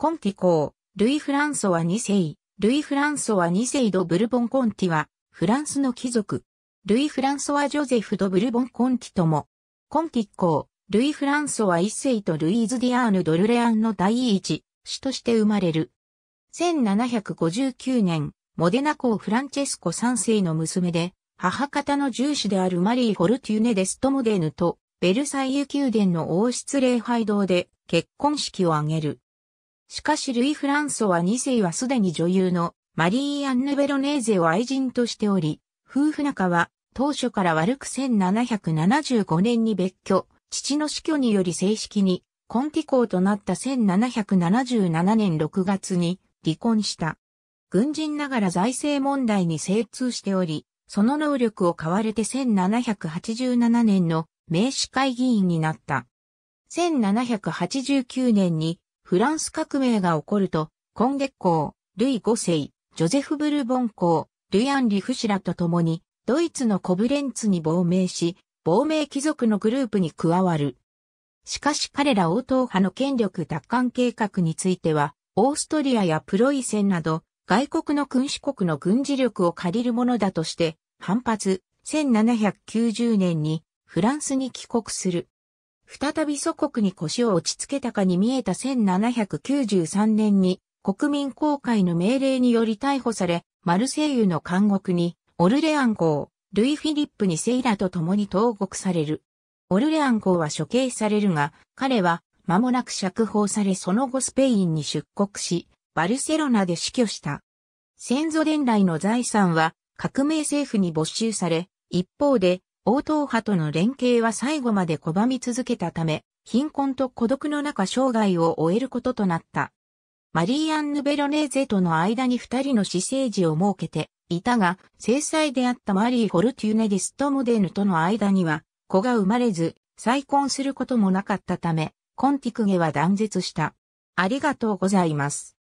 コンティ公、ルイ・フランソワ2世、ルイ・フランソワ2世ド・ブルボン・コンティは、フランスの貴族、ルイ・フランソワ・ジョゼフ・ド・ブルボン・コンティとも、コンティ公、ルイ・フランソワ1世とルイーズ・ディアーヌ・ドルレアンの第一、主として生まれる。1759年、モデナ公フランチェスコ3世の娘で、母方の重子であるマリー・フォルテューネ・デストモデヌと、ベルサイユ宮殿の王室礼拝堂で結婚式を挙げる。しかしルイ・フランソは2世はすでに女優のマリー・アンヌ・ベロネーゼを愛人としており、夫婦仲は当初から悪く1775年に別居、父の死去により正式にコンティ校となった1777年6月に離婚した。軍人ながら財政問題に精通しており、その能力を買われて1787年の名士会議員になった。1789年にフランス革命が起こると、今月公、ルイ5世、ジョゼフ・ブルボン公、ルイ・アンリ・フシラと共に、ドイツのコブレンツに亡命し、亡命貴族のグループに加わる。しかし彼ら応答派の権力奪還計画については、オーストリアやプロイセンなど、外国の君主国の軍事力を借りるものだとして、反発、1790年にフランスに帰国する。再び祖国に腰を落ち着けたかに見えた1793年に国民公会の命令により逮捕され、マルセイユの監獄に、オルレアン号、ルイ・フィリップにセイラと共に投獄される。オルレアン号は処刑されるが、彼は間もなく釈放されその後スペインに出国し、バルセロナで死去した。先祖伝来の財産は革命政府に没収され、一方で王党派との連携は最後まで拒み続けたため、貧困と孤独の中生涯を終えることとなった。マリーアンヌ・ベロネーゼとの間に二人の私生児を設けていたが、正妻であったマリー・フォルテューネ・ディストモデヌとの間には、子が生まれず、再婚することもなかったため、コンティクゲは断絶した。ありがとうございます。